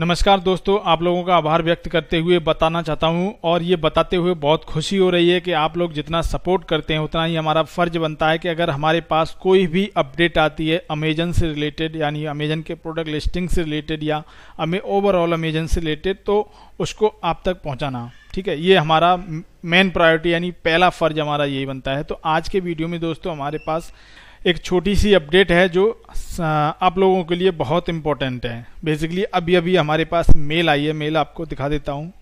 नमस्कार दोस्तों आप लोगों का आभार व्यक्त करते हुए बताना चाहता हूं और ये बताते हुए बहुत खुशी हो रही है कि आप लोग जितना सपोर्ट करते हैं उतना ही हमारा फर्ज बनता है कि अगर हमारे पास कोई भी अपडेट आती है अमेजन से रिलेटेड यानी अमेजन के प्रोडक्ट लिस्टिंग से रिलेटेड या हमें ओवरऑल अमेजन से रिलेटेड तो उसको आप तक पहुँचाना ठीक है ये हमारा मेन प्रायोरिटी यानी पहला फर्ज हमारा यही बनता है तो आज के वीडियो में दोस्तों हमारे पास एक छोटी सी अपडेट है जो आप लोगों के लिए बहुत इम्पोर्टेंट है बेसिकली अभी अभी हमारे पास मेल आई है मेल आपको दिखा देता हूँ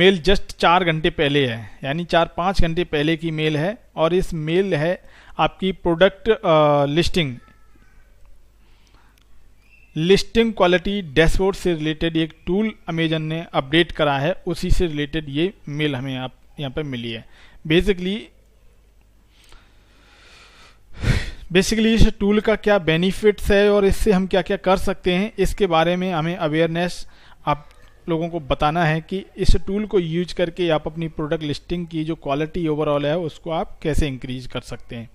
मेल जस्ट चार घंटे पहले है यानी चार पाँच घंटे पहले की मेल है और इस मेल है आपकी product listing listing quality dashboard से रिलेटेड एक टूल अमेजन ने अपडेट करा है उसी से रिलेटेड ये मेल हमें आप यहाँ पर मिली है बेसिकली बेसिकली इस टूल का क्या बेनिफिट्स है और इससे हम क्या क्या कर सकते हैं इसके बारे में हमें अवेयरनेस आप लोगों को बताना है कि इस टूल को यूज करके आप अपनी प्रोडक्ट लिस्टिंग की जो क्वालिटी ओवरऑल है उसको आप कैसे इंक्रीज कर सकते हैं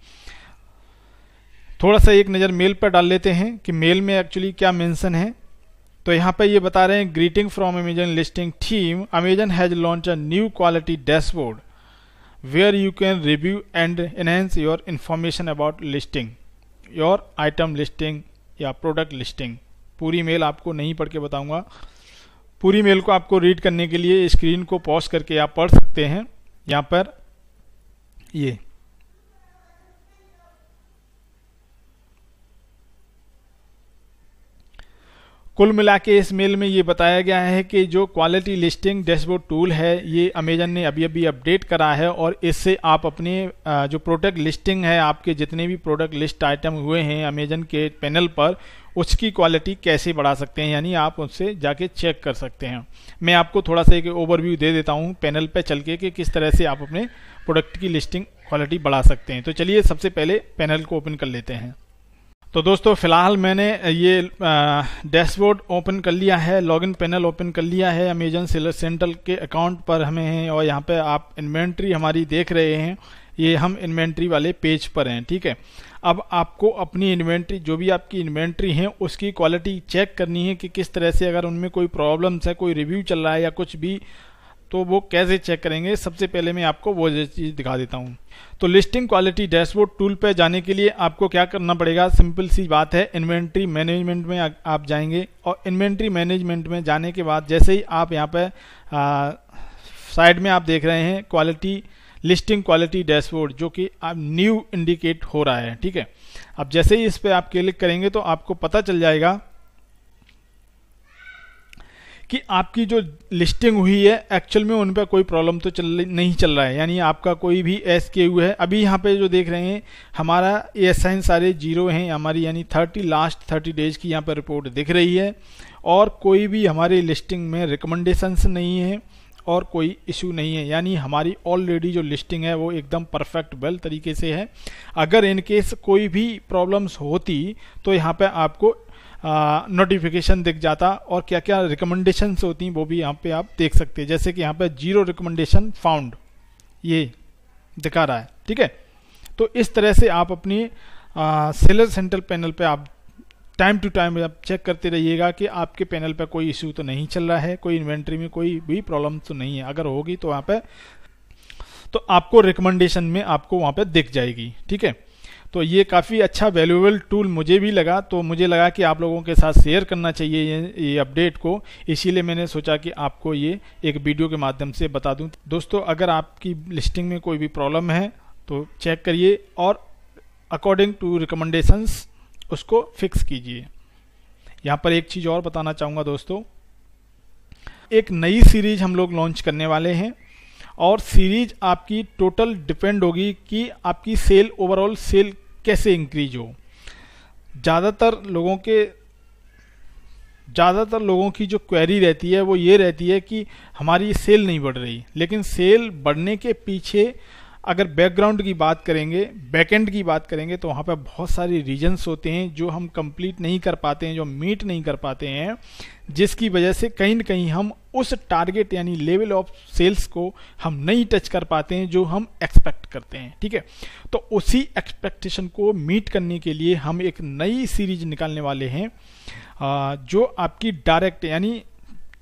थोड़ा सा एक नज़र मेल पर डाल लेते हैं कि मेल में एक्चुअली क्या मेंशन है तो यहाँ पर ये बता रहे हैं greeting from Amazon listing team Amazon has launch a new quality dashboard where you can review and enhance your information about listing your item listing या product listing पूरी मेल आपको नहीं पढ़ के बताऊंगा पूरी मेल को आपको रीड करने के लिए स्क्रीन को पॉज करके आप पढ़ सकते हैं यहाँ पर ये कुल मिला के इस मेल में ये बताया गया है कि जो क्वालिटी लिस्टिंग डैशबोर्ड टूल है ये अमेजन ने अभी अभी अपडेट करा है और इससे आप अपने जो प्रोडक्ट लिस्टिंग है आपके जितने भी प्रोडक्ट लिस्ट आइटम हुए हैं अमेजन के पैनल पर उसकी क्वालिटी कैसे बढ़ा सकते हैं यानी आप उससे जाके चेक कर सकते हैं मैं आपको थोड़ा सा एक ओवरव्यू दे देता हूँ पैनल पर पे चल के कि किस तरह से आप अपने प्रोडक्ट की लिस्टिंग क्वालिटी बढ़ा सकते हैं तो चलिए सबसे पहले पैनल को ओपन कर लेते हैं तो दोस्तों फिलहाल मैंने ये डैशबोर्ड ओपन कर लिया है लॉगिन पैनल ओपन कर लिया है अमेजन सेलर सेंट्रल के अकाउंट पर हमें हैं और यहाँ पे आप इन्वेंट्री हमारी देख रहे हैं ये हम इन्वेंट्री वाले पेज पर हैं ठीक है अब आपको अपनी इन्वेंट्री जो भी आपकी इन्वेंट्री है उसकी क्वालिटी चेक करनी है कि किस तरह से अगर उनमें कोई प्रॉब्लम्स है कोई रिव्यू चल रहा है या कुछ भी तो वो कैसे चेक करेंगे सबसे पहले मैं आपको वो चीज़ दिखा देता हूँ तो लिस्टिंग क्वालिटी डैशबोर्ड टूल पर जाने के लिए आपको क्या करना पड़ेगा सिंपल सी बात है इन्वेंट्री मैनेजमेंट में आप जाएंगे और इन्वेंट्री मैनेजमेंट में जाने के बाद जैसे ही आप यहाँ पर साइड में आप देख रहे हैं क्वालिटी लिस्टिंग क्वालिटी डैशबोर्ड जो कि आप न्यू इंडिकेट हो रहा है ठीक है अब जैसे ही इस पर आप क्लिक करेंगे तो आपको पता चल जाएगा कि आपकी जो लिस्टिंग हुई है एक्चुअल में उन पर कोई प्रॉब्लम तो चल नहीं चल रहा है यानी आपका कोई भी एस के यू है अभी यहाँ पे जो देख रहे हैं हमारा ए एस एन सारे जीरो हैं हमारी यानी थर्टी लास्ट थर्टी डेज की यहाँ पर रिपोर्ट दिख रही है और कोई भी हमारी लिस्टिंग में रिकमेंडेशंस नहीं है और कोई इशू नहीं है यानी हमारी ऑलरेडी जो लिस्टिंग है वो एकदम परफेक्ट वेल तरीके से है अगर इनकेस कोई भी प्रॉब्लम्स होती तो यहाँ पे आपको नोटिफिकेशन दिख जाता और क्या क्या रिकमेंडेशन होती हैं वो भी यहाँ पे आप देख सकते हैं जैसे कि यहाँ पे जीरो रिकमेंडेशन फाउंड ये दिखा रहा है ठीक है तो इस तरह से आप अपनी सेलर सेंट्रल पैनल पे आप टाइम टू टाइम आप चेक करते रहिएगा कि आपके पैनल पर कोई इश्यू तो नहीं चल रहा है कोई इन्वेंट्री में कोई भी प्रॉब्लम तो नहीं है अगर होगी तो वहाँ पर तो आपको रिकमेंडेशन में आपको वहाँ पर दिख जाएगी ठीक है तो ये काफ़ी अच्छा वैल्यूएबल टूल मुझे भी लगा तो मुझे लगा कि आप लोगों के साथ शेयर करना चाहिए ये ये अपडेट को इसीलिए मैंने सोचा कि आपको ये एक वीडियो के माध्यम से बता दूं दोस्तों अगर आपकी लिस्टिंग में कोई भी प्रॉब्लम है तो चेक करिए और अकॉर्डिंग टू रिकमेंडेशंस उसको फिक्स कीजिए यहाँ पर एक चीज़ और बताना चाहूँगा दोस्तों एक नई सीरीज हम लोग लॉन्च करने वाले हैं और सीरीज आपकी टोटल डिपेंड होगी कि आपकी सेल ओवरऑल सेल कैसे इंक्रीज हो ज़्यादातर लोगों के ज़्यादातर लोगों की जो क्वेरी रहती है वो ये रहती है कि हमारी सेल नहीं बढ़ रही लेकिन सेल बढ़ने के पीछे अगर बैकग्राउंड की बात करेंगे बैकएंड की बात करेंगे तो वहाँ पर बहुत सारे रीजन्स होते हैं जो हम कंप्लीट नहीं कर पाते हैं जो मीट नहीं कर पाते हैं जिसकी वजह से कहीं ना कहीं हम उस टारगेट यानी लेवल ऑफ सेल्स को हम नहीं टच कर पाते हैं जो हम एक्सपेक्ट करते हैं ठीक है तो उसी एक्सपेक्टेशन को मीट करने के लिए हम एक नई सीरीज निकालने वाले हैं जो आपकी डायरेक्ट यानी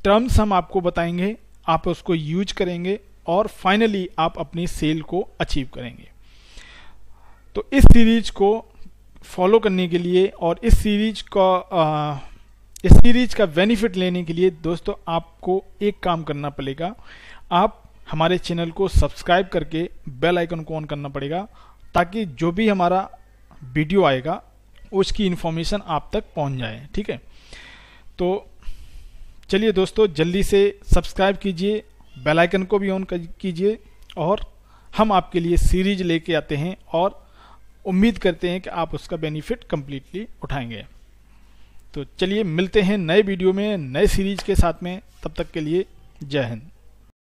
टर्म्स हम आपको बताएंगे आप उसको यूज करेंगे और फाइनली आप अपनी सेल को अचीव करेंगे तो इस सीरीज को फॉलो करने के लिए और इस सीरीज का इस सीरीज का बेनिफिट लेने के लिए दोस्तों आपको एक काम करना पड़ेगा आप हमारे चैनल को सब्सक्राइब करके बेल आइकन को ऑन करना पड़ेगा ताकि जो भी हमारा वीडियो आएगा उसकी इन्फॉर्मेशन आप तक पहुंच जाए ठीक है तो चलिए दोस्तों जल्दी से सब्सक्राइब कीजिए बेल आइकन को भी ऑन कीजिए और हम आपके लिए सीरीज लेके आते हैं और उम्मीद करते हैं कि आप उसका बेनिफिट कम्प्लीटली उठाएंगे तो चलिए मिलते हैं नए वीडियो में नए सीरीज के साथ में तब तक के लिए जय हिंद